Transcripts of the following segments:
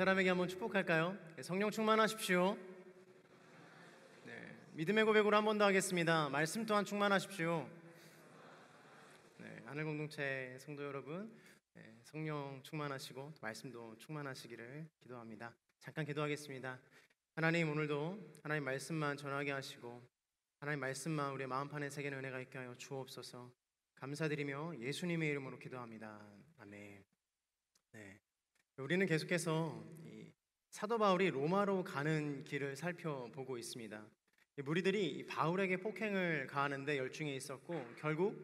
사람에게 한번 축복할까요? 예, 성령 충만하십시오. 네, 믿음의 고백으로 한 번 더 하겠습니다. 말씀 또한 충만하십시오. 네, 하늘 공동체 성도 여러분, 네, 성령 충만하시고 말씀도 충만하시기를 기도합니다. 잠깐 기도하겠습니다. 하나님 오늘도 하나님 말씀만 전하게 하시고 하나님 말씀만 우리 마음판에 새기는 은혜가 있게 하여 주옵소서. 감사드리며 예수님의 이름으로 기도합니다. 아멘. 네. 우리는 계속해서 사도 바울이 로마로 가는 길을 살펴보고 있습니다. 무리들이 바울에게 폭행을 가하는데 열중해 있었고 결국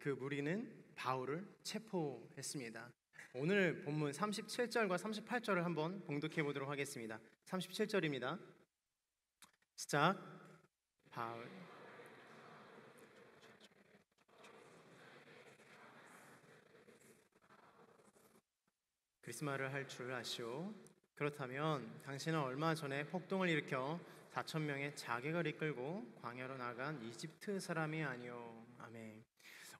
그 무리는 바울을 체포했습니다. 오늘 본문 37절과 38절을 한번 봉독해 보도록 하겠습니다. 37절입니다. 시작. 바울 엑스마를 할줄 아시오. 그렇다면 당신은 얼마 전에 폭동을 일으켜 4천 명의 자객을 이끌고 광야로 나간 이집트 사람이 아니오. 아멘.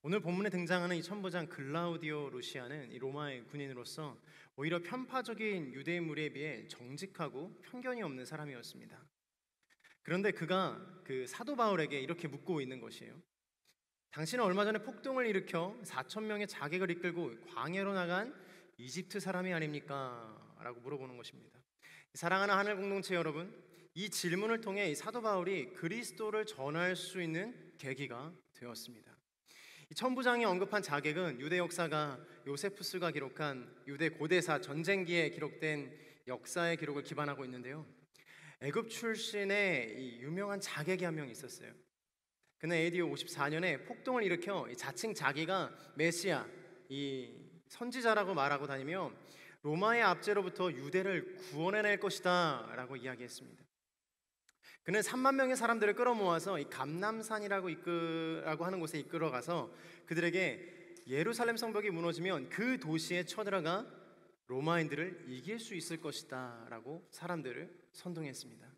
오늘 본문에 등장하는 이 천부장 글라우디오 루시아는 이 로마의 군인으로서 오히려 편파적인 유대인 물에 비해 정직하고 편견이 없는 사람이었습니다. 그런데 그가 그 사도 바울에게 이렇게 묻고 있는 것이에요. 당신은 얼마 전에 폭동을 일으켜 4천 명의 자객을 이끌고 광야로 나간 이집트 사람이 아닙니까? 라고 물어보는 것입니다. 사랑하는 하늘 공동체 여러분, 이 질문을 통해 사도 바울이 그리스도를 전할 수 있는 계기가 되었습니다. 천부장이 언급한 자객은 유대 역사가 요세푸스가 기록한 유대 고대사 전쟁기에 기록된 역사의 기록을 기반하고 있는데요. 애굽 출신의 유명한 자객이 한 명 있었어요. 그는 AD 54년에 폭동을 일으켜 자칭 자기가 메시아, 이 선지자라고 말하고 다니며 로마의 압제로부터 유대를 구원해낼 것이다라고 이야기했습니다. 그는 3만 명의 사람들을 끌어모아서 이 감남산이라고 이끌라고 하는 곳에 이끌어가서 그들에게 예루살렘 성벽이 무너지면 그 도시에 쳐들어가 로마인들을 이길 수 있을 것이다라고 사람들을 선동했습니다.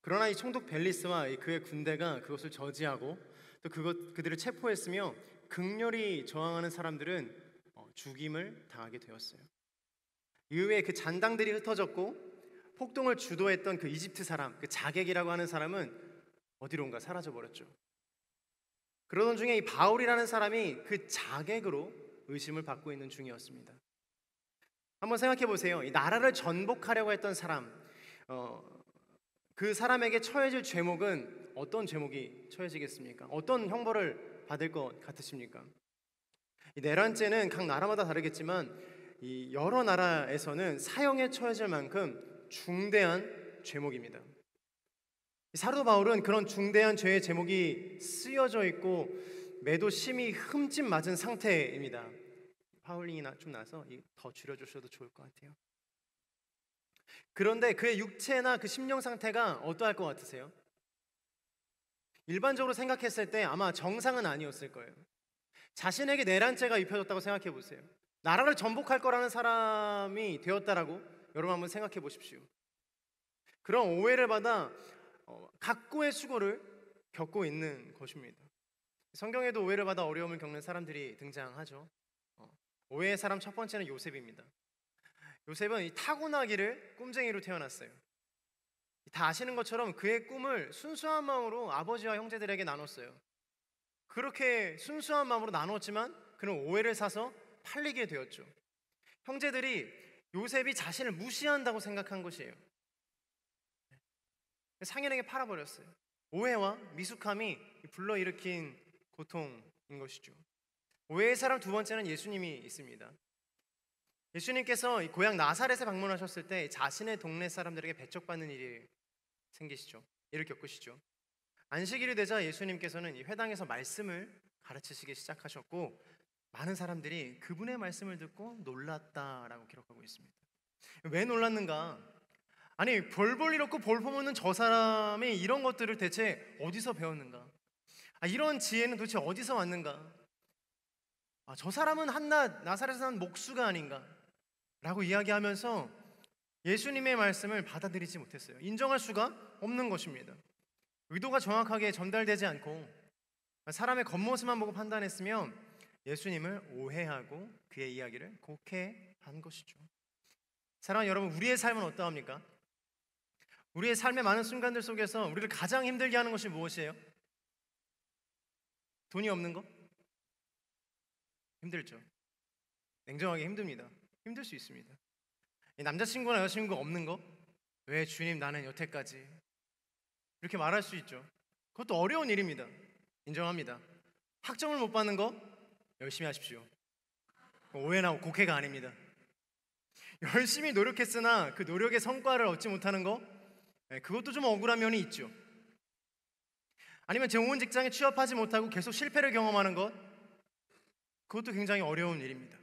그러나 이 총독 벨리스와 그의 군대가 그것을 저지하고 또 그것 그들을 체포했으며 극렬히 저항하는 사람들은 죽임을 당하게 되었어요. 이후에 그 잔당들이 흩어졌고 폭동을 주도했던 그 이집트 사람, 그 자객이라고 하는 사람은 어디론가 사라져 버렸죠. 그러던 중에 이 바울이라는 사람이 그 자객으로 의심을 받고 있는 중이었습니다. 한번 생각해 보세요. 이 나라를 전복하려고 했던 사람, 어, 그 사람에게 처해질 죄목은 어떤 죄목이 처해지겠습니까? 어떤 형벌을 받을 것 같으십니까? 내란죄는 네 각 나라마다 다르겠지만 이 여러 나라에서는 사형에 처해질 만큼 중대한 죄목입니다. 사도 바울은 그런 중대한 죄의 제목이 쓰여져 있고 매도 심히 흠집 맞은 상태입니다. 파울링이 나좀 나서 더 줄여주셔도 좋을 것 같아요. 그런데 그의 육체나 그 심령 상태가 어떠할 것 같으세요? 일반적으로 생각했을 때 아마 정상은 아니었을 거예요. 자신에게 내란죄가 입혀졌다고 생각해 보세요. 나라를 전복할 거라는 사람이 되었다라고 여러분 한번 생각해 보십시오. 그런 오해를 받아 어, 각고의 수고를 겪고 있는 것입니다. 성경에도 오해를 받아 어려움을 겪는 사람들이 등장하죠. 어, 오해의 사람 첫 번째는 요셉입니다. 요셉은 이 타고나기를 꿈쟁이로 태어났어요. 다 아시는 것처럼 그의 꿈을 순수한 마음으로 아버지와 형제들에게 나눴어요. 그렇게 순수한 마음으로 나누었지만 그는 오해를 사서 팔리게 되었죠. 형제들이 요셉이 자신을 무시한다고 생각한 것이에요. 상현에게 팔아버렸어요. 오해와 미숙함이 불러일으킨 고통인 것이죠. 오해의 사람 두 번째는 예수님이 있습니다. 예수님께서 고향 나사렛에 방문하셨을 때 자신의 동네 사람들에게 배척받는 일이 생기시죠. 일을 겪으시죠. 안식일이 되자 예수님께서는 이 회당에서 말씀을 가르치시기 시작하셨고 많은 사람들이 그분의 말씀을 듣고 놀랐다라고 기록하고 있습니다. 왜 놀랐는가? 아니 별볼일 없고 볼품 없는 저 사람이 이런 것들을 대체 어디서 배웠는가? 아, 이런 지혜는 도대체 어디서 왔는가? 아, 저 사람은 한낱 나사렛에 산 목수가 아닌가? 라고 이야기하면서 예수님의 말씀을 받아들이지 못했어요. 인정할 수가 없는 것입니다. 의도가 정확하게 전달되지 않고 사람의 겉모습만 보고 판단했으면 예수님을 오해하고 그의 이야기를 곡해한 것이죠. 사랑하는 여러분, 우리의 삶은 어떠합니까? 우리의 삶의 많은 순간들 속에서 우리를 가장 힘들게 하는 것이 무엇이에요? 돈이 없는 거? 힘들죠. 냉정하게 힘듭니다. 힘들 수 있습니다. 남자친구나 여자친구 없는 거? 왜 주님 나는 여태까지 이렇게 말할 수 있죠. 그것도 어려운 일입니다. 인정합니다. 학점을 못 받는 거 열심히 하십시오. 오해나 곡해가 아닙니다. 열심히 노력했으나 그 노력의 성과를 얻지 못하는 거 예, 그것도 좀 억울한 면이 있죠. 아니면 좋은 직장에 취업하지 못하고 계속 실패를 경험하는 것 그것도 굉장히 어려운 일입니다.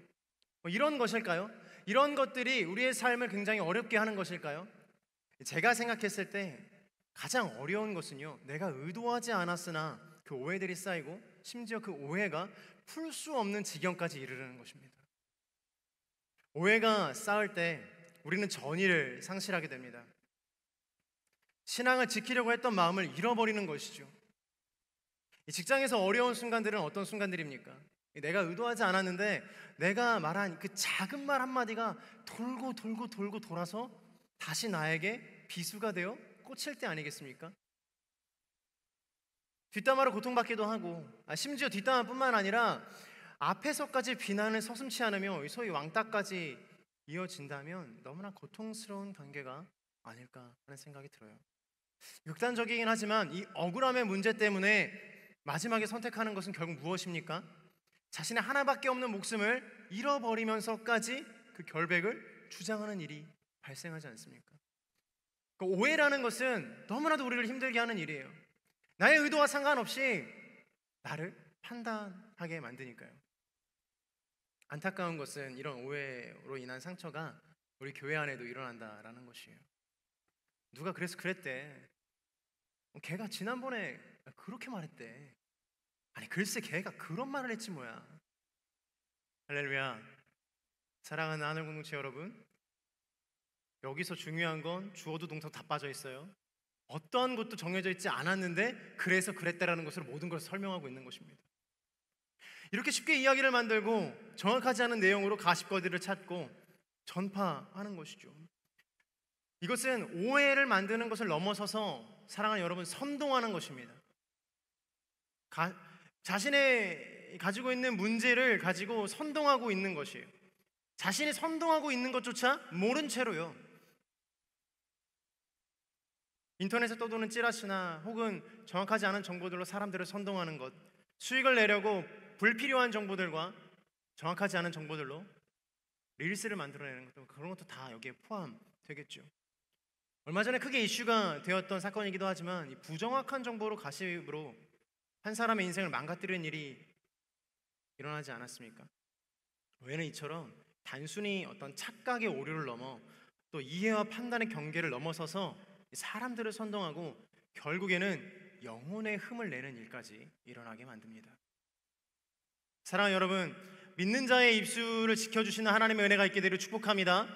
뭐 이런 것일까요? 이런 것들이 우리의 삶을 굉장히 어렵게 하는 것일까요? 제가 생각했을 때 가장 어려운 것은요, 내가 의도하지 않았으나 그 오해들이 쌓이고 심지어 그 오해가 풀 수 없는 지경까지 이르는 것입니다. 오해가 쌓을 때 우리는 전의를 상실하게 됩니다. 신앙을 지키려고 했던 마음을 잃어버리는 것이죠. 직장에서 어려운 순간들은 어떤 순간들입니까? 내가 의도하지 않았는데 내가 말한 그 작은 말 한마디가 돌고 돌고 돌고 돌아서 다시 나에게 비수가 되어 꽂힐 때 아니겠습니까? 뒷담화로 고통받기도 하고 아, 심지어 뒷담화뿐만 아니라 앞에서까지 비난을 서슴치 않으며 소위 왕따까지 이어진다면 너무나 고통스러운 관계가 아닐까 하는 생각이 들어요. 극단적이긴 하지만 이 억울함의 문제 때문에 마지막에 선택하는 것은 결국 무엇입니까? 자신의 하나밖에 없는 목숨을 잃어버리면서까지 그 결백을 주장하는 일이 발생하지 않습니까? 그 오해라는 것은 너무나도 우리를 힘들게 하는 일이에요. 나의 의도와 상관없이 나를 판단하게 만드니까요. 안타까운 것은 이런 오해로 인한 상처가 우리 교회 안에도 일어난다라는 것이에요. 누가 그래서 그랬대. 어, 걔가 지난번에 그렇게 말했대. 아니 글쎄 걔가 그런 말을 했지 뭐야. 할렐루야. 사랑하는 하늘 공동체 여러분, 여기서 중요한 건 주어도 동사 다 빠져 있어요. 어떠한 것도 정해져 있지 않았는데 그래서 그랬다라는 것으로 모든 걸 설명하고 있는 것입니다. 이렇게 쉽게 이야기를 만들고 정확하지 않은 내용으로 가십거리를 찾고 전파하는 것이죠. 이것은 오해를 만드는 것을 넘어서서 사랑하는 여러분 선동하는 것입니다. 가, 자신의 가지고 있는 문제를 가지고 선동하고 있는 것이에요. 자신이 선동하고 있는 것조차 모른 채로요. 인터넷에 떠도는 찌라시나 혹은 정확하지 않은 정보들로 사람들을 선동하는 것, 수익을 내려고 불필요한 정보들과 정확하지 않은 정보들로 릴스를 만들어내는 것도 그런 것도 다 여기에 포함되겠죠. 얼마 전에 크게 이슈가 되었던 사건이기도 하지만 이 부정확한 정보로 가십으로 한 사람의 인생을 망가뜨리는 일이 일어나지 않았습니까? 왜는 이처럼 단순히 어떤 착각의 오류를 넘어 또 이해와 판단의 경계를 넘어서서 사람들을 선동하고 결국에는 영혼의 흠을 내는 일까지 일어나게 만듭니다. 사랑하는 여러분, 믿는 자의 입술을 지켜주시는 하나님의 은혜가 있게 되를 축복합니다.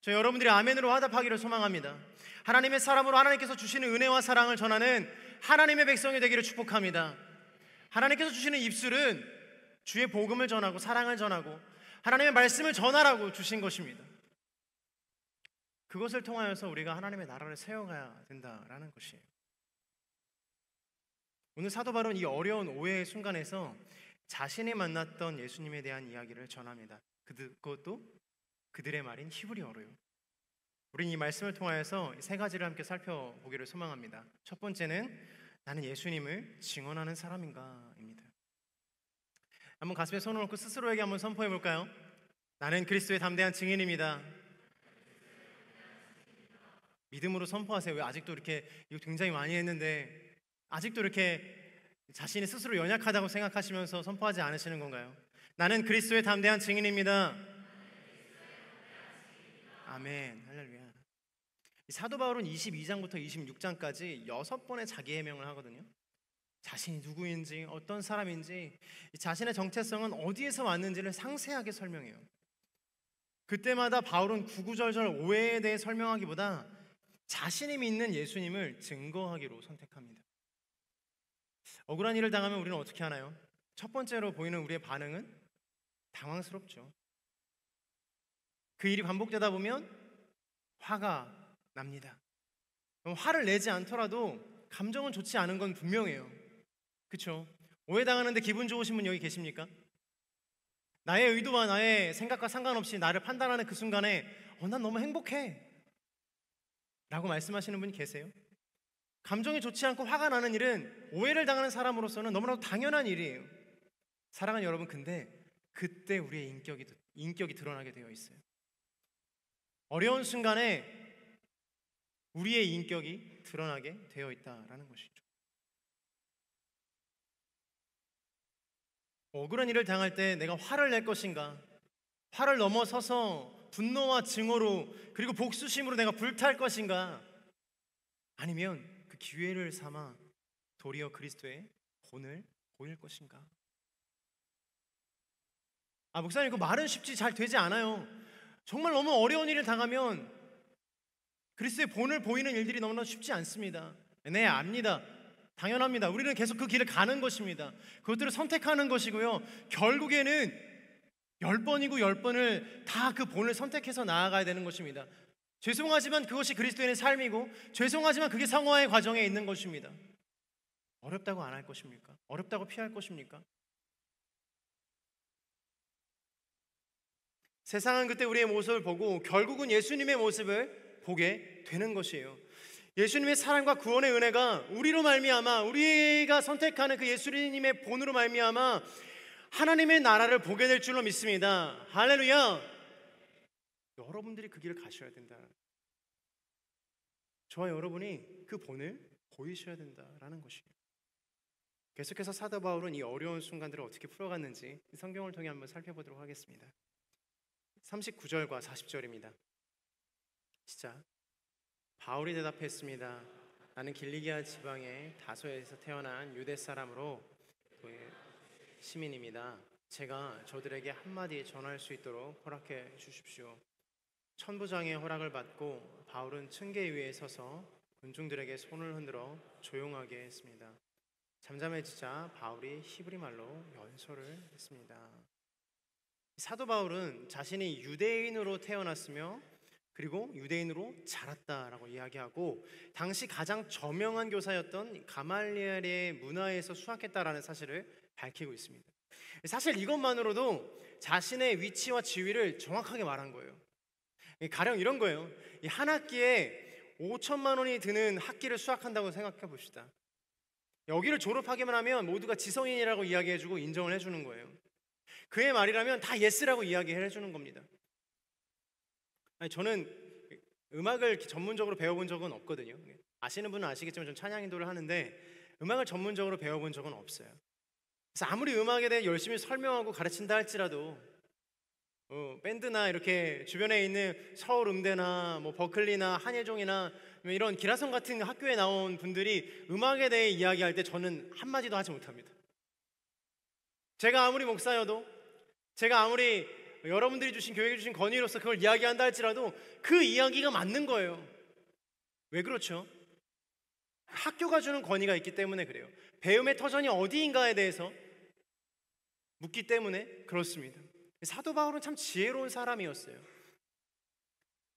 저 여러분들이 아멘으로 화답하기를 소망합니다. 하나님의 사람으로 하나님께서 주시는 은혜와 사랑을 전하는 하나님의 백성이 되기를 축복합니다. 하나님께서 주시는 입술은 주의 복음을 전하고 사랑을 전하고 하나님의 말씀을 전하라고 주신 것입니다. 그것을 통하여서 우리가 하나님의 나라를 세워가야 된다라는 것이에요. 오늘 사도 바울은 이 어려운 오해의 순간에서 자신이 만났던 예수님에 대한 이야기를 전합니다. 그것도 그들의 말인 히브리어로요. 우린 이 말씀을 통하여서 세 가지를 함께 살펴보기를 소망합니다. 첫 번째는 나는 예수님을 증언하는 사람인가입니다. 한번 가슴에 손을 얹고 스스로에게 한번 선포해 볼까요? 나는 그리스도의 담대한 증인입니다. 믿음으로 선포하세요. 왜 아직도 이렇게 이거 굉장히 많이 했는데 아직도 이렇게 자신이 스스로 연약하다고 생각하시면서 선포하지 않으시는 건가요? 나는 그리스도의 담대한 증인입니다. 아멘. 할렐루야. 사도 바울은 22장부터 26장까지 여섯 번의 자기 해명을 하거든요. 자신이 누구인지, 어떤 사람인지, 자신의 정체성은 어디에서 왔는지를 상세하게 설명해요. 그때마다 바울은 구구절절 오해에 대해 설명하기보다 자신이 믿는 예수님을 증거하기로 선택합니다. 억울한 일을 당하면 우리는 어떻게 하나요? 첫 번째로 보이는 우리의 반응은 당황스럽죠. 그 일이 반복되다 보면 화가 납니다. 화를 내지 않더라도 감정은 좋지 않은 건 분명해요. 그렇죠? 오해당하는데 기분 좋으신 분 여기 계십니까? 나의 의도와 나의 생각과 상관없이 나를 판단하는 그 순간에 어, 난 너무 행복해. 라고 말씀하시는 분이 계세요? 감정이 좋지 않고 화가 나는 일은 오해를 당하는 사람으로서는 너무나도 당연한 일이에요. 사랑하는 여러분, 근데 그때 우리의 인격이, 인격이 드러나게 되어 있어요. 어려운 순간에 우리의 인격이 드러나게 되어 있다라는 것이죠. 억울한 일을 당할 때 내가 화를 낼 것인가? 화를 넘어서서 분노와 증오로 그리고 복수심으로 내가 불탈 것인가? 아니면 그 기회를 삼아 도리어 그리스도의 본을 보일 것인가? 아 목사님 그 말은 쉽지 잘 되지 않아요. 정말 너무 어려운 일을 당하면 그리스도의 본을 보이는 일들이 너무나 쉽지 않습니다. 네 압니다. 당연합니다. 우리는 계속 그 길을 가는 것입니다. 그것들을 선택하는 것이고요. 결국에는 열 번이고 열 번을 다 그 본을 선택해서 나아가야 되는 것입니다. 죄송하지만 그것이 그리스도인의 삶이고 죄송하지만 그게 성화의 과정에 있는 것입니다. 어렵다고 안 할 것입니까? 어렵다고 피할 것입니까? 세상은 그때 우리의 모습을 보고 결국은 예수님의 모습을 보게 되는 것이에요. 예수님의 사랑과 구원의 은혜가 우리로 말미암아 우리가 선택하는 그 예수님의 본으로 말미암아 하나님의 나라를 보게 될 줄로 믿습니다. 할렐루야. 여러분들이 그 길을 가셔야 된다. 저와 여러분이 그 본을 보이셔야 된다라는 것이에요. 계속해서 사도 바울은 이 어려운 순간들을 어떻게 풀어갔는지 성경을 통해 한번 살펴보도록 하겠습니다. 39절과 40절입니다. 시작. 바울이 대답했습니다. 나는 길리기아 지방의 다소에서 태어난 유대 사람으로 예, 시민입니다. 제가 저들에게 한마디 전할 수 있도록 허락해 주십시오. 천부장의 허락을 받고 바울은 층계 위에 서서 군중들에게 손을 흔들어 조용하게 했습니다. 잠잠해지자 바울이 히브리 말로 연설을 했습니다. 사도 바울은 자신이 유대인으로 태어났으며 그리고 유대인으로 자랐다라고 이야기하고 당시 가장 저명한 교사였던 가말리엘의 문화에서 수학했다라는 사실을 밝히고 있습니다. 사실 이것만으로도 자신의 위치와 지위를 정확하게 말한 거예요. 가령 이런 거예요. 한 학기에 5천만 원이 드는 학기를 수학한다고 생각해 봅시다. 여기를 졸업하기만 하면 모두가 지성인이라고 이야기해주고 인정을 해주는 거예요. 그의 말이라면 다 예스라고 이야기해 주는 겁니다. 아니, 저는 음악을 전문적으로 배워본 적은 없거든요. 아시는 분은 아시겠지만 전 찬양인도를 하는데 음악을 전문적으로 배워본 적은 없어요. 그래서 아무리 음악에 대해 열심히 설명하고 가르친다 할지라도 어, 밴드나 이렇게 주변에 있는 서울 음대나 뭐 버클리나 한예종이나 뭐 이런 기라성 같은 학교에 나온 분들이 음악에 대해 이야기할 때 저는 한마디도 하지 못합니다. 제가 아무리 목사여도 제가 아무리 여러분들이 주신 교회에 주신 권위로서 그걸 이야기한다 할지라도 그 이야기가 맞는 거예요. 왜 그렇죠? 학교가 주는 권위가 있기 때문에 그래요. 배움의 터전이 어디인가에 대해서 묻기 때문에 그렇습니다. 사도 바울은 참 지혜로운 사람이었어요.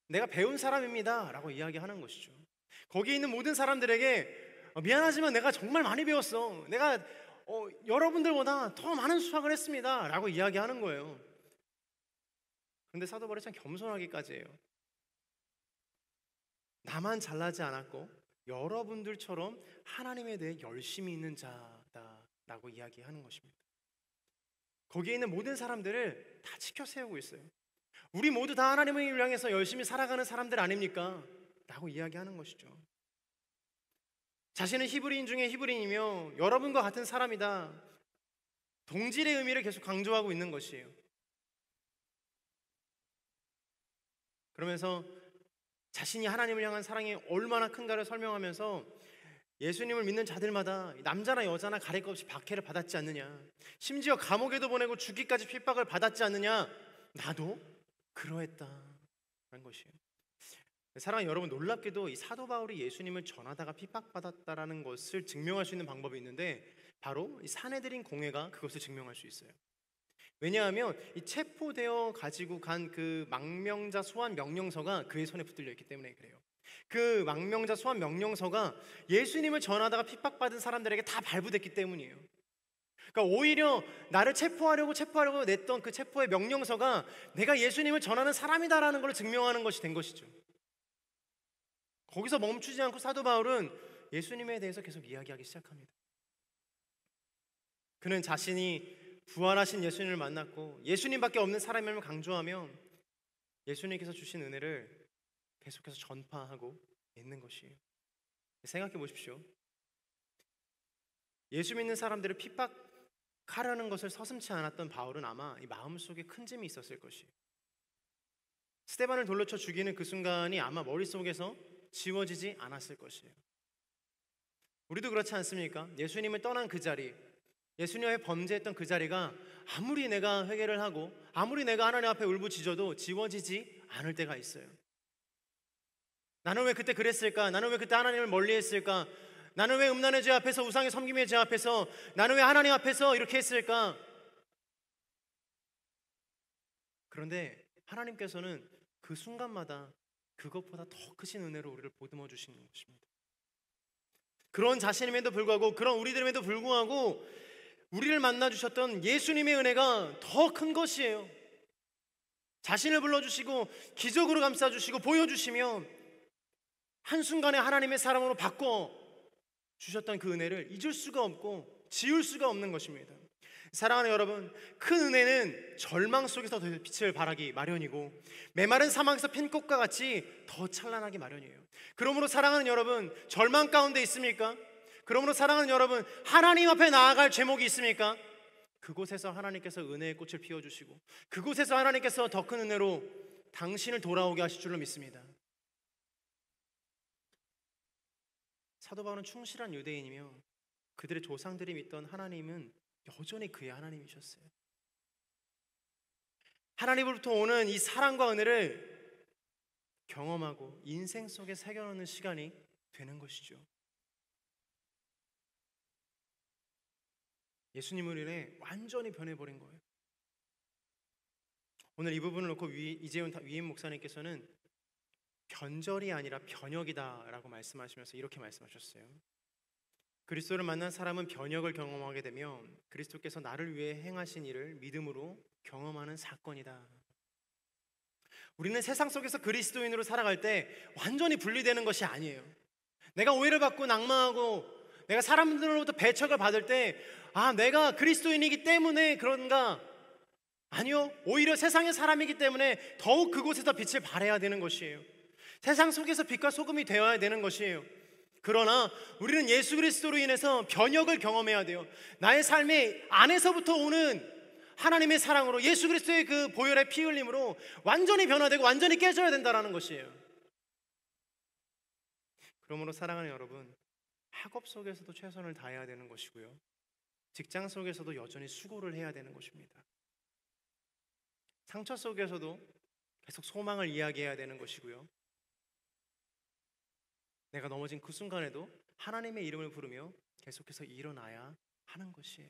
내가 배운 사람입니다. 라고 이야기하는 것이죠. 거기 에 있는 모든 사람들에게 어, 미안하지만 내가 정말 많이 배웠어. 내가 어, 여러분들보다 더 많은 수학을 했습니다. 라고 이야기하는 거예요. 그런데 사도 바울이 참 겸손하기까지 해요. 나만 잘나지 않았고 여러분들처럼 하나님에 대해 열심히 있는 자다라고 이야기하는 것입니다. 거기에 있는 모든 사람들을 다 지켜 세우고 있어요. 우리 모두 다 하나님을 향해서 열심히 살아가는 사람들 아닙니까? 라고 이야기하는 것이죠. 자신은 히브리인 중에 히브리인이며 여러분과 같은 사람이다. 동질의 의미를 계속 강조하고 있는 것이에요. 그러면서 자신이 하나님을 향한 사랑이 얼마나 큰가를 설명하면서 예수님을 믿는 자들마다 남자나 여자나 가릴 것 없이 박해를 받았지 않느냐. 심지어 감옥에도 보내고 죽기까지 핍박을 받았지 않느냐. 나도 그러했다. 라는 것이에요. 사랑하는 여러분 놀랍게도 이 사도 바울이 예수님을 전하다가 핍박받았다라는 것을 증명할 수 있는 방법이 있는데 바로 이 사내들인 공회가 그것을 증명할 수 있어요. 왜냐하면 이 체포되어 가지고 간 그 망명자 소환 명령서가 그의 손에 붙들려 있기 때문에 그래요. 그 망명자 소환 명령서가 예수님을 전하다가 핍박받은 사람들에게 다 발부됐기 때문이에요. 그러니까 오히려 나를 체포하려고 체포하려고 냈던 그 체포의 명령서가 내가 예수님을 전하는 사람이다라는 걸 증명하는 것이 된 것이죠. 거기서 멈추지 않고 사도 바울은 예수님에 대해서 계속 이야기하기 시작합니다. 그는 자신이 부활하신 예수님을 만났고 예수님밖에 없는 사람임을 강조하며 예수님께서 주신 은혜를 계속해서 전파하고 있는 것이에요. 생각해 보십시오. 예수 믿는 사람들을 핍박하려는 것을 서슴치 않았던 바울은 아마 이 마음속에 큰 짐이 있었을 것이에요. 스테반을 돌로 쳐 죽이는 그 순간이 아마 머릿속에서 지워지지 않았을 것이에요. 우리도 그렇지 않습니까? 예수님을 떠난 그 자리, 예수님의 범죄했던 그 자리가 아무리 내가 회개를 하고 아무리 내가 하나님 앞에 울부짖어도 지워지지 않을 때가 있어요. 나는 왜 그때 그랬을까? 나는 왜 그때 하나님을 멀리했을까? 나는 왜 음란의 죄 앞에서 우상의 섬김의 죄 앞에서 나는 왜 하나님 앞에서 이렇게 했을까? 그런데 하나님께서는 그 순간마다 그것보다 더 크신 은혜로 우리를 보듬어 주시는 것입니다. 그런 자신임에도 불구하고 그런 우리들임에도 불구하고 우리를 만나 주셨던 예수님의 은혜가 더 큰 것이에요. 자신을 불러 주시고 기적으로 감싸 주시고 보여 주시며 한순간에 하나님의 사람으로 바꿔 주셨던 그 은혜를 잊을 수가 없고 지울 수가 없는 것입니다. 사랑하는 여러분, 큰 은혜는 절망 속에서 더 빛을 발하기 마련이고 메마른 사망에서 핀 꽃과 같이 더 찬란하기 마련이에요. 그러므로 사랑하는 여러분, 절망 가운데 있습니까? 그러므로 사랑하는 여러분, 하나님 앞에 나아갈 제목이 있습니까? 그곳에서 하나님께서 은혜의 꽃을 피워주시고 그곳에서 하나님께서 더 큰 은혜로 당신을 돌아오게 하실 줄로 믿습니다. 사도 바울은 충실한 유대인이며 그들의 조상들이 믿던 하나님은 여전히 그의 하나님이셨어요. 하나님으로부터 오는 이 사랑과 은혜를 경험하고 인생 속에 새겨놓는 시간이 되는 것이죠. 예수님을 인해 완전히 변해버린 거예요. 오늘 이 부분을 놓고 이재훈 위임 목사님께서는 변절이 아니라 변혁이다라고 말씀하시면서 이렇게 말씀하셨어요. 그리스도를 만난 사람은 변혁을 경험하게 되며 그리스도께서 나를 위해 행하신 일을 믿음으로 경험하는 사건이다. 우리는 세상 속에서 그리스도인으로 살아갈 때 완전히 분리되는 것이 아니에요. 내가 오해를 받고 낙마하고 내가 사람들로부터 배척을 받을 때 아, 내가 그리스도인이기 때문에 그런가? 아니요. 오히려 세상의 사람이기 때문에 더욱 그곳에서 빛을 발해야 되는 것이에요. 세상 속에서 빛과 소금이 되어야 되는 것이에요. 그러나 우리는 예수 그리스도로 인해서 변혁을 경험해야 돼요. 나의 삶의 안에서부터 오는 하나님의 사랑으로 예수 그리스도의 그 보혈의 피 흘림으로 완전히 변화되고 완전히 깨져야 된다라는 것이에요. 그러므로 사랑하는 여러분, 학업 속에서도 최선을 다해야 되는 것이고요. 직장 속에서도 여전히 수고를 해야 되는 것입니다. 상처 속에서도 계속 소망을 이야기해야 되는 것이고요. 내가 넘어진 그 순간에도 하나님의 이름을 부르며 계속해서 일어나야 하는 것이에요.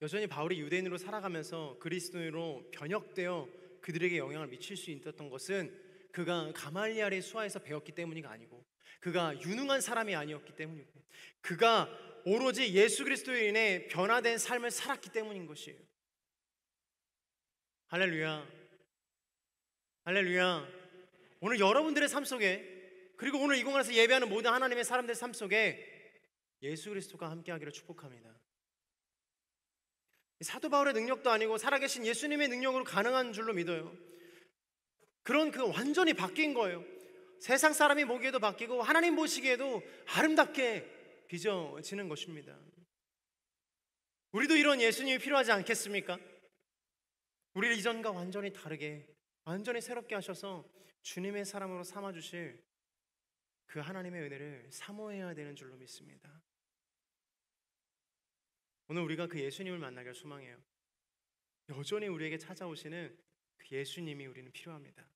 여전히 바울이 유대인으로 살아가면서 그리스도인으로 변혁되어 그들에게 영향을 미칠 수 있었던 것은 그가 가말리아의 수하에서 배웠기 때문이가 아니고 그가 유능한 사람이 아니었기 때문이고 그가 오로지 예수 그리스도로 인해 변화된 삶을 살았기 때문인 것이에요. 할렐루야. 할렐루야. 오늘 여러분들의 삶 속에 그리고 오늘 이 공간에서 예배하는 모든 하나님의 사람들 삶 속에 예수 그리스도가 함께하기를 축복합니다. 사도 바울의 능력도 아니고 살아계신 예수님의 능력으로 가능한 줄로 믿어요. 그런 그 완전히 바뀐 거예요. 세상 사람이 보기에도 바뀌고 하나님 보시기에도 아름답게 빚어지는 것입니다. 우리도 이런 예수님이 필요하지 않겠습니까? 우리를 이전과 완전히 다르게 완전히 새롭게 하셔서 주님의 사람으로 삼아주실 그 하나님의 은혜를 사모해야 되는 줄로 믿습니다. 오늘 우리가 그 예수님을 만나길 소망해요. 여전히 우리에게 찾아오시는 그 예수님이 우리는 필요합니다.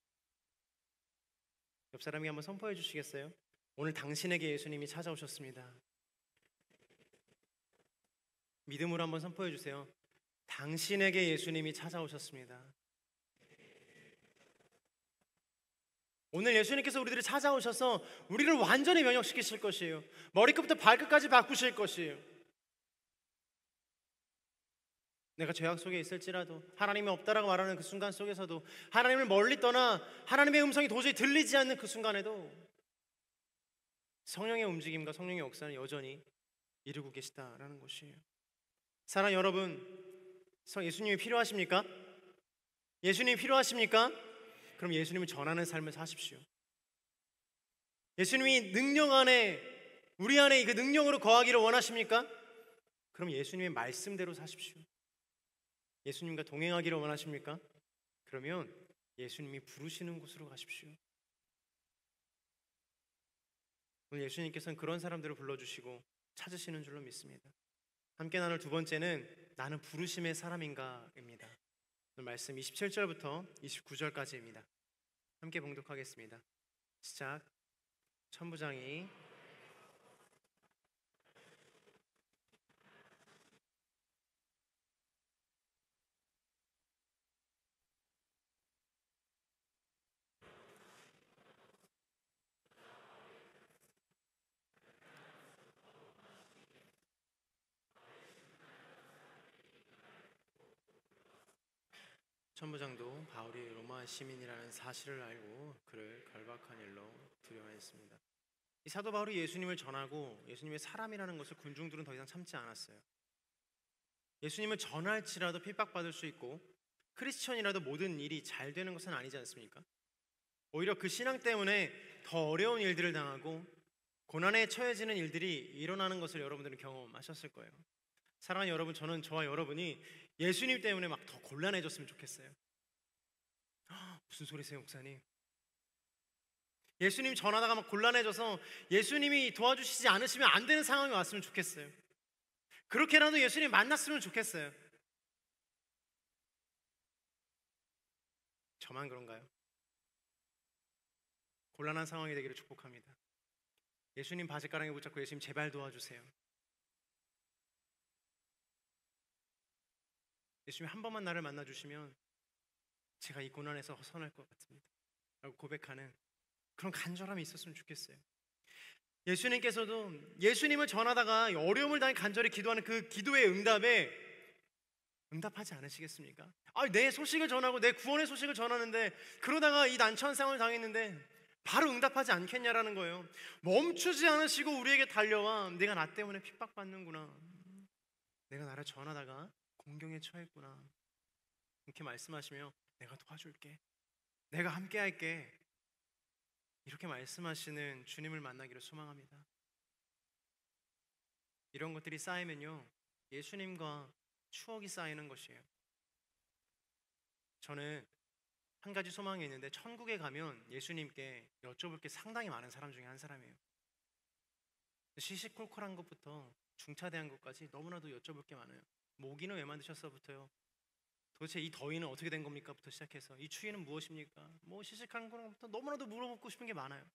옆 사람이 한번 선포해 주시겠어요? 오늘 당신에게 예수님이 찾아오셨습니다. 믿음으로 한번 선포해 주세요. 당신에게 예수님이 찾아오셨습니다. 오늘 예수님께서 우리들을 찾아오셔서 우리를 완전히 면역시키실 것이에요. 머리끝부터 발끝까지 바꾸실 것이에요. 내가 죄악 속에 있을지라도 하나님이 없다라고 말하는 그 순간 속에서도 하나님을 멀리 떠나 하나님의 음성이 도저히 들리지 않는 그 순간에도 성령의 움직임과 성령의 역사는 여전히 이루고 계시다라는 것이에요. 사랑 여러분, 성 예수님이 필요하십니까? 예수님이 필요하십니까? 그럼 예수님이 전하는 삶을 사십시오. 예수님이 능력 안에 우리 안에 그 능력으로 거하기를 원하십니까? 그럼 예수님의 말씀대로 사십시오. 예수님과 동행하기를 원하십니까? 그러면 예수님이 부르시는 곳으로 가십시오. 오늘 예수님께서는 그런 사람들을 불러주시고 찾으시는 줄로 믿습니다. 함께 나눌 두 번째는 나는 부르심의 사람인가입니다. 말씀 27절부터 29절까지입니다. 함께 봉독하겠습니다. 시작. 천부장이 천부장도 바울이 로마 시민이라는 사실을 알고 그를 결박한 일로 두려워했습니다. 이 사도 바울이 예수님을 전하고 예수님의 사람이라는 것을 군중들은 더 이상 참지 않았어요. 예수님을 전할지라도 핍박받을 수 있고 크리스천이라도 모든 일이 잘 되는 것은 아니지 않습니까? 오히려 그 신앙 때문에 더 어려운 일들을 당하고 고난에 처해지는 일들이 일어나는 것을 여러분들은 경험하셨을 거예요. 사랑하는 여러분, 저는 저와 여러분이 예수님 때문에 막 더 곤란해졌으면 좋겠어요. 무슨 소리세요, 목사님? 예수님 전하다가 막 곤란해져서 예수님이 도와주시지 않으시면 안 되는 상황이 왔으면 좋겠어요. 그렇게라도 예수님 만났으면 좋겠어요. 저만 그런가요? 곤란한 상황이 되기를 축복합니다. 예수님 바지가랑이 붙잡고 예수님 제발 도와주세요. 예수님한 번만 나를 만나주시면 제가 이 고난에서 허선할 것 같습니다. 라고 고백하는 그런 간절함이 있었으면 좋겠어요. 예수님께서도 예수님을 전하다가 어려움을 당해 간절히 기도하는 그 기도의 응답에 응답하지 않으시겠습니까? 아, 내 소식을 전하고 내 구원의 소식을 전하는데 그러다가 이 난처한 상황을 당했는데 바로 응답하지 않겠냐라는 거예요. 멈추지 않으시고 우리에게 달려와 내가 나 때문에 핍박받는구나. 내가 나를 전하다가 공경에 처했구나. 이렇게 말씀하시며 내가 도와줄게. 내가 함께 할게. 이렇게 말씀하시는 주님을 만나기를 소망합니다. 이런 것들이 쌓이면요. 예수님과 추억이 쌓이는 것이에요. 저는 한 가지 소망이 있는데 천국에 가면 예수님께 여쭤볼 게 상당히 많은 사람 중에 한 사람이에요. 시시콜콜한 것부터 중차대한 것까지 너무나도 여쭤볼 게 많아요. 모기는 왜 만드셨어부터요. 도대체 이 더위는 어떻게 된 겁니까?부터 시작해서 이 추위는 무엇입니까? 뭐 시식한 거부터 너무나도 물어보고 싶은 게 많아요.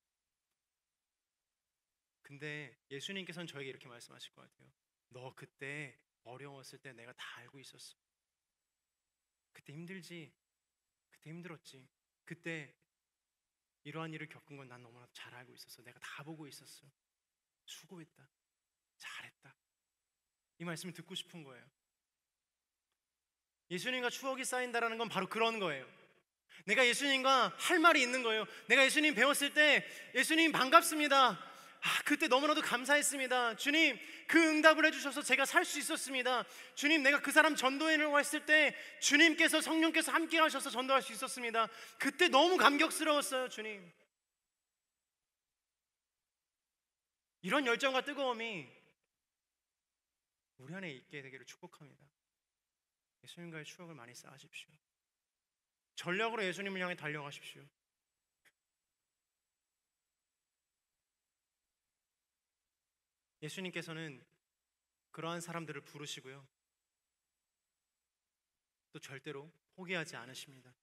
근데 예수님께서는 저에게 이렇게 말씀하실 것 같아요. 너 그때 어려웠을 때 내가 다 알고 있었어. 그때 힘들지. 그때 힘들었지. 그때 이러한 일을 겪은 건 난 너무나도 잘 알고 있었어. 내가 다 보고 있었어. 수고했다. 잘했다. 이 말씀을 듣고 싶은 거예요. 예수님과 추억이 쌓인다라는 건 바로 그런 거예요. 내가 예수님과 할 말이 있는 거예요. 내가 예수님 배웠을 때 예수님 반갑습니다. 아, 그때 너무나도 감사했습니다. 주님, 그 응답을 해주셔서 제가 살 수 있었습니다. 주님, 내가 그 사람 전도인으로 했을 때 주님께서 성령께서 함께 하셔서 전도할 수 있었습니다. 그때 너무 감격스러웠어요, 주님. 이런 열정과 뜨거움이 우리 안에 있게 되기를 축복합니다. 예수님과의 추억을 많이 쌓으십시오. 전략으로 예수님을 향해 달려가십시오. 예수님께서는 그러한 사람들을 부르시고요. 또 절대로 포기하지 않으십니다.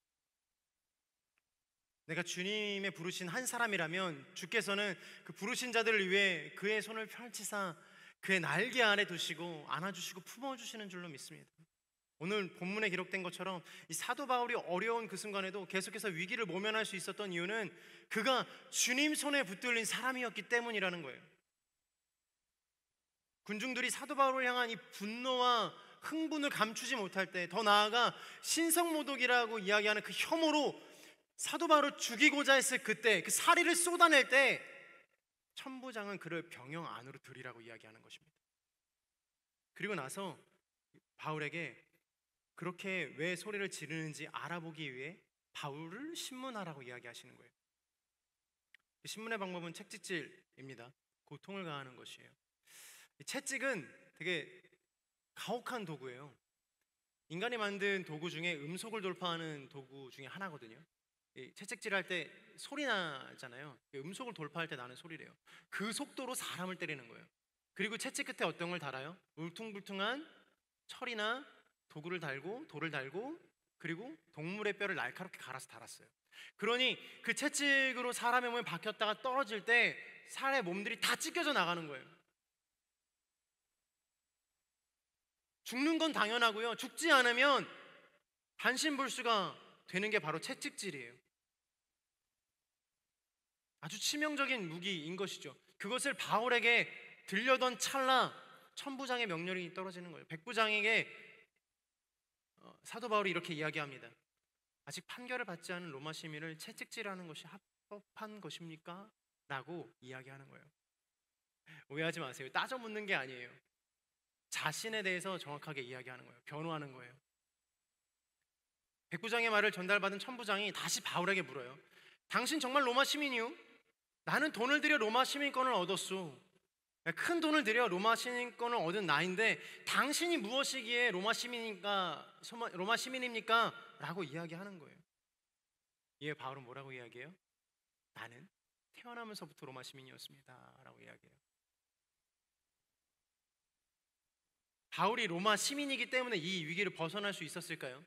내가 주님의 부르신 한 사람이라면 주께서는 그 부르신 자들을 위해 그의 손을 펼치사 그의 날개 아래 두시고 안아주시고 품어주시는 줄로 믿습니다. 오늘 본문에 기록된 것처럼 이 사도 바울이 어려운 그 순간에도 계속해서 위기를 모면할 수 있었던 이유는 그가 주님 손에 붙들린 사람이었기 때문이라는 거예요. 군중들이 사도 바울을 향한 이 분노와 흥분을 감추지 못할 때 더 나아가 신성모독이라고 이야기하는 그 혐오로 사도 바울을 죽이고자 했을 그때 그사리를 쏟아낼 때 천부장은 그를 병영 안으로 들이라고 이야기하는 것입니다. 그리고 나서 바울에게 그렇게 왜 소리를 지르는지 알아보기 위해 바울을 신문하라고 이야기하시는 거예요. 신문의 방법은 채찍질입니다. 고통을 가하는 것이에요. 채찍은 되게 가혹한 도구예요. 인간이 만든 도구 중에 음속을 돌파하는 도구 중에 하나거든요. 채찍질 할 때 소리 나잖아요. 음속을 돌파할 때 나는 소리래요. 그 속도로 사람을 때리는 거예요. 그리고 채찍 끝에 어떤 걸 달아요? 울퉁불퉁한 철이나 도구를 달고 돌을 달고 그리고 동물의 뼈를 날카롭게 갈아서 달았어요. 그러니 그 채찍으로 사람의 몸에 박혔다가 떨어질 때 살의 몸들이 다 찢겨져 나가는 거예요. 죽는 건 당연하고요. 죽지 않으면 반신불수가 되는 게 바로 채찍질이에요. 아주 치명적인 무기인 것이죠. 그것을 바울에게 들려던 찰나 천부장의 명령이 떨어지는 거예요. 백부장에게 어, 사도 바울이 이렇게 이야기합니다. 아직 판결을 받지 않은 로마 시민을 채찍질하는 것이 합법한 것입니까? 라고 이야기하는 거예요. 오해하지 마세요. 따져 묻는 게 아니에요. 자신에 대해서 정확하게 이야기하는 거예요. 변호하는 거예요. 백부장의 말을 전달받은 천부장이 다시 바울에게 물어요. 당신 정말 로마 시민이요? 나는 돈을 들여 로마 시민권을 얻었소. 네, 큰 돈을 들여 로마 시민권을 얻은 나인데 당신이 무엇이기에 로마 시민입니까? 로마 시민입니까? 라고 이야기하는 거예요. 이에 바울은 뭐라고 이야기해요? 나는 태어나면서부터 로마 시민이었습니다. 라고 이야기해요. 바울이 로마 시민이기 때문에 이 위기를 벗어날 수 있었을까요?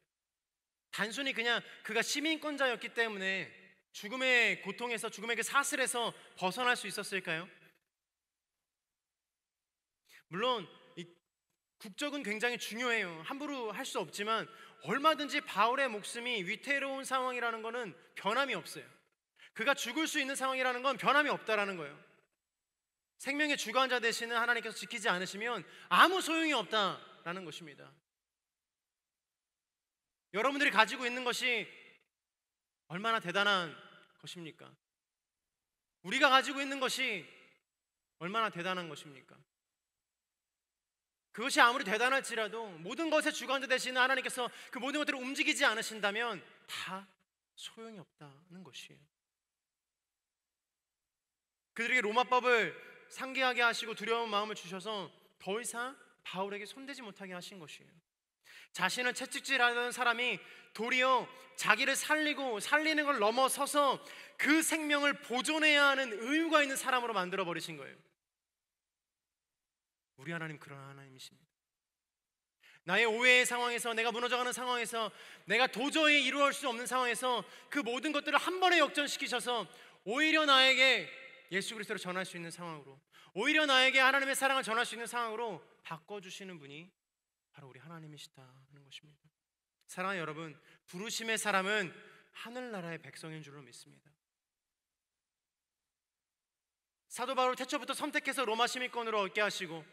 단순히 그냥 그가 시민권자였기 때문에 죽음의 고통에서 죽음의 그 사슬에서 벗어날 수 있었을까요? 물론 국적은 굉장히 중요해요. 함부로 할 수 없지만 얼마든지 바울의 목숨이 위태로운 상황이라는 것은 변함이 없어요. 그가 죽을 수 있는 상황이라는 건 변함이 없다라는 거예요. 생명의 주관자 되시는 하나님께서 지키지 않으시면 아무 소용이 없다라는 것입니다. 여러분들이 가지고 있는 것이 얼마나 대단한 것입니까? 우리가 가지고 있는 것이 얼마나 대단한 것입니까? 그것이 아무리 대단할지라도 모든 것의 주관자 되시는 하나님께서 그 모든 것들을 움직이지 않으신다면 다 소용이 없다는 것이에요. 그들에게 로마법을 상기하게 하시고 두려운 마음을 주셔서 더 이상 바울에게 손대지 못하게 하신 것이에요. 자신을 채찍질하던 사람이 도리어 자기를 살리고 살리는 걸 넘어서서 그 생명을 보존해야 하는 의무가 있는 사람으로 만들어 버리신 거예요. 우리 하나님 그런 하나님이십니다. 나의 오해의 상황에서 내가 무너져가는 상황에서 내가 도저히 이루어수 없는 상황에서 그 모든 것들을 한 번에 역전시키셔서 오히려 나에게 예수 그리스도를 전할 수 있는 상황으로 오히려 나에게 하나님의 사랑을 전할 수 있는 상황으로 바꿔 주시는 분이 바로 우리 하나님이시다는 것입니다. 사랑하는 여러분, 부르심의 사람은 하늘나라의 백성인 줄로 믿습니다. 사도 바울 태초부터 선택해서 로마 시민권으로 얻게 하시고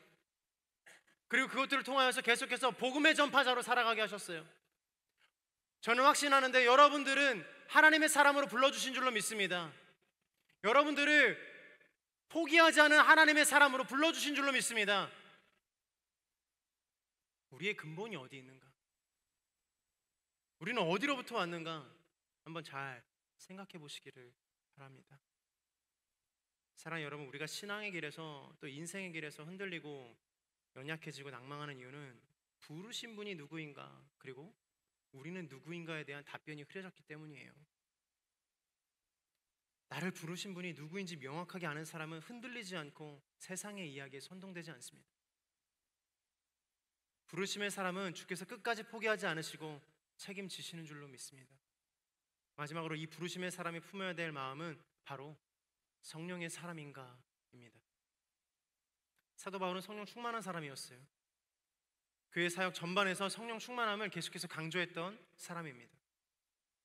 그리고 그것들을 통하여서 계속해서 복음의 전파자로 살아가게 하셨어요. 저는 확신하는데 여러분들은 하나님의 사람으로 불러주신 줄로 믿습니다. 여러분들을 포기하지 않은 하나님의 사람으로 불러주신 줄로 믿습니다. 우리의 근본이 어디 있는가? 우리는 어디로부터 왔는가? 한번 잘 생각해 보시기를 바랍니다. 사랑 여러분, 우리가 신앙의 길에서 또 인생의 길에서 흔들리고 연약해지고 낭망하는 이유는 부르신 분이 누구인가 그리고 우리는 누구인가에 대한 답변이 흐려졌기 때문이에요. 나를 부르신 분이 누구인지 명확하게 아는 사람은 흔들리지 않고 세상의 이야기에 선동되지 않습니다. 부르심의 사람은 주께서 끝까지 포기하지 않으시고 책임지시는 줄로 믿습니다. 마지막으로 이 부르심의 사람이 품어야 될 마음은 바로 성령의 사람인가 사도 바울은 성령 충만한 사람이었어요. 그의 사역 전반에서 성령 충만함을 계속해서 강조했던 사람입니다.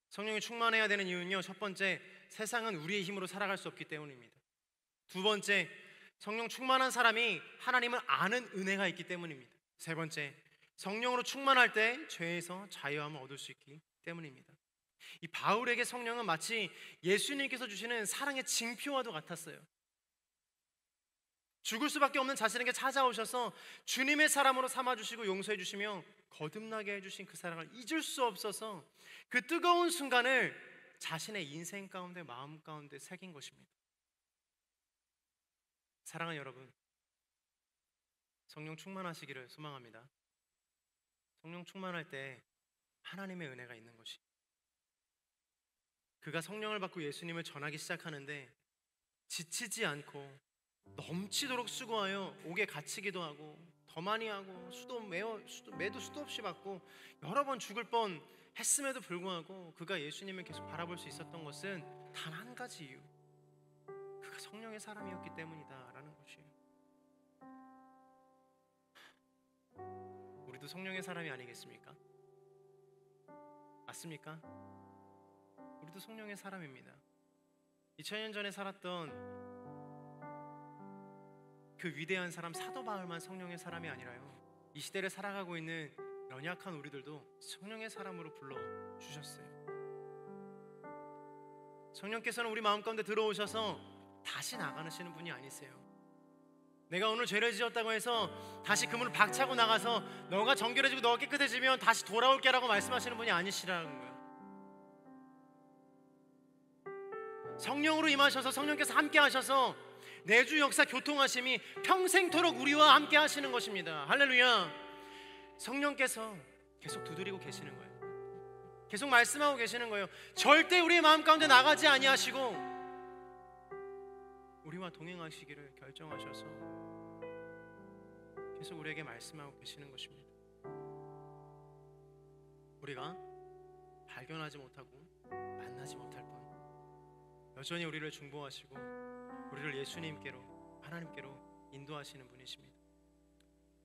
성령이 충만해야 되는 이유는요. 첫 번째, 세상은 우리의 힘으로 살아갈 수 없기 때문입니다. 두 번째, 성령 충만한 사람이 하나님을 아는 은혜가 있기 때문입니다. 세 번째, 성령으로 충만할 때 죄에서 자유함을 얻을 수 있기 때문입니다. 이 바울에게 성령은 마치 예수님께서 주시는 사랑의 징표와도 같았어요. 죽을 수밖에 없는 자신에게 찾아오셔서 주님의 사람으로 삼아 주시고 용서해 주시며 거듭나게 해 주신 그 사랑을 잊을 수 없어서 그 뜨거운 순간을 자신의 인생 가운데 마음 가운데 새긴 것입니다. 사랑하는 여러분, 성령 충만하시기를 소망합니다. 성령 충만할 때 하나님의 은혜가 있는 것이 그가 성령을 받고 예수님을 전하기 시작하는데 지치지 않고 넘치도록 수고하여 옥에 갇히기도 하고 더 많이 하고 수도 매어 수도 매도 수도 없이 받고 여러 번 죽을 뻔 했음에도 불구하고 그가 예수님을 계속 바라볼 수 있었던 것은 단 한 가지 이유. 그가 성령의 사람이었기 때문이다라는 것이에요. 우리도 성령의 사람이 아니겠습니까? 맞습니까? 우리도 성령의 사람입니다. 2000년 전에 살았던 그 위대한 사람 사도 바울만 성령의 사람이 아니라요. 이 시대를 살아가고 있는 연약한 우리들도 성령의 사람으로 불러 주셨어요. 성령께서는 우리 마음 가운데 들어오셔서 다시 나가시는 분이 아니세요. 내가 오늘 죄를 지었다고 해서 다시 그 문을 박차고 나가서 너가 정결해지고 너가 깨끗해지면 다시 돌아올게라고 말씀하시는 분이 아니시라는 거예요. 성령으로 임하셔서 성령께서 함께 하셔서 내주 역사 교통하심이 평생토록 우리와 함께 하시는 것입니다. 할렐루야. 성령께서 계속 두드리고 계시는 거예요. 계속 말씀하고 계시는 거예요. 절대 우리의 마음 가운데 나가지 아니하시고 우리와 동행하시기를 결정하셔서 계속 우리에게 말씀하고 계시는 것입니다. 우리가 발견하지 못하고 만나지 못할 뿐 여전히 우리를 중보하시고 우리를 예수님께로 하나님께로 인도하시는 분이십니다.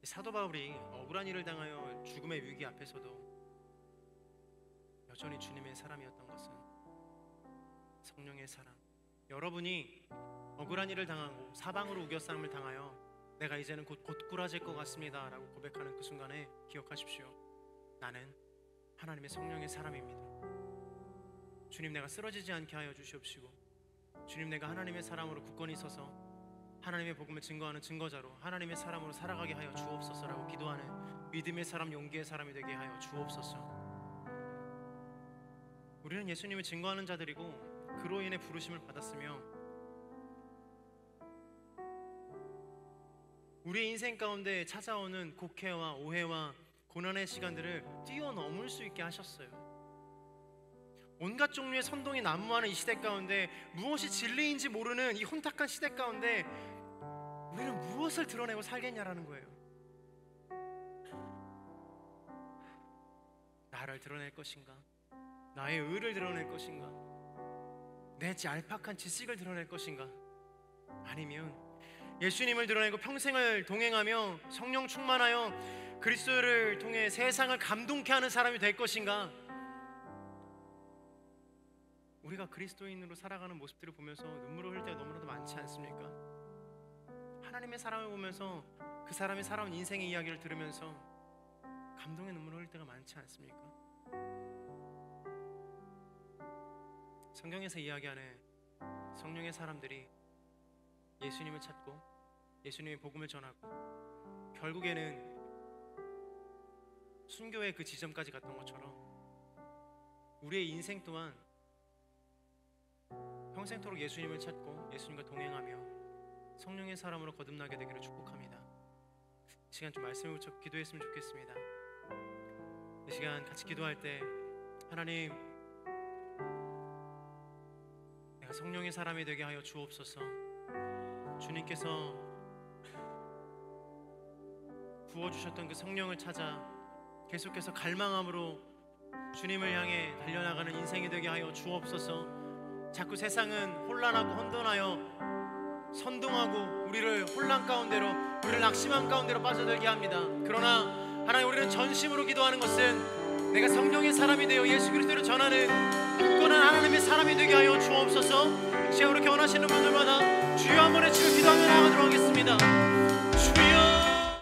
사도 바울이 억울한 일을 당하여 죽음의 위기 앞에서도 여전히 주님의 사람이었던 것은 성령의 사랑. 여러분이 억울한 일을 당하고 사방으로 우겨싸움을 당하여 내가 이제는 곧 곧꾸라질 것 같습니다라고 고백하는 그 순간에 기억하십시오. 나는 하나님의 성령의 사람입니다. 주님 내가 쓰러지지 않게 하여 주시옵시고 주님 내가 하나님의 사람으로 굳건히 서서 하나님의 복음을 증거하는 증거자로 하나님의 사람으로 살아가게 하여 주옵소서라고 기도하는 믿음의 사람 용기의 사람이 되게 하여 주옵소서. 우리는 예수님을 증거하는 자들이고 그로 인해 부르심을 받았으며 우리의 인생 가운데 찾아오는 곡해와 오해와 고난의 시간들을 뛰어넘을 수 있게 하셨어요. 온갖 종류의 선동이 난무하는 이 시대 가운데 무엇이 진리인지 모르는 이 혼탁한 시대 가운데 우리는 무엇을 드러내고 살겠냐라는 거예요. 나를 드러낼 것인가? 나의 의를 드러낼 것인가? 내 얄팍한 지식을 드러낼 것인가? 아니면 예수님을 드러내고 평생을 동행하며 성령 충만하여 그리스도를 통해 세상을 감동케 하는 사람이 될 것인가? 우리가 그리스도인으로 살아가는 모습들을 보면서 눈물을 흘릴 때가 너무나도 많지 않습니까? 하나님의 사랑을 보면서 그 사람이 살아온 인생의 이야기를 들으면서 감동의 눈물을 흘릴 때가 많지 않습니까? 성경에서 이야기하는 성령의 사람들이 예수님을 찾고 예수님의 복음을 전하고 결국에는 순교의 그 지점까지 갔던 것처럼 우리의 인생 또한 평생토록 예수님을 찾고 예수님과 동행하며 성령의 사람으로 거듭나게 되기를 축복합니다. 시간 좀 말씀을 붙여 기도했으면 좋겠습니다. 이 시간 같이 기도할 때 하나님 내가 성령의 사람이 되게 하여 주옵소서. 주님께서 부어 주셨던 그 성령을 찾아 계속해서 갈망함으로 주님을 향해 달려나가는 인생이 되게 하여 주옵소서. 자꾸 세상은 혼란하고 혼돈하여 선동하고 우리를 혼란 가운데로 우리를 낙심한 가운데로 빠져들게 합니다. 그러나 하나님 우리는 전심으로 기도하는 것은 내가 성령의 사람이 되어 예수 그리스도를 전하는 굳건한 하나님의 사람이 되게 하여 주옵소서. 시험으로 견하시는 분들마다 주여 한 번에 치고 기도하며 나가도록 하겠습니다.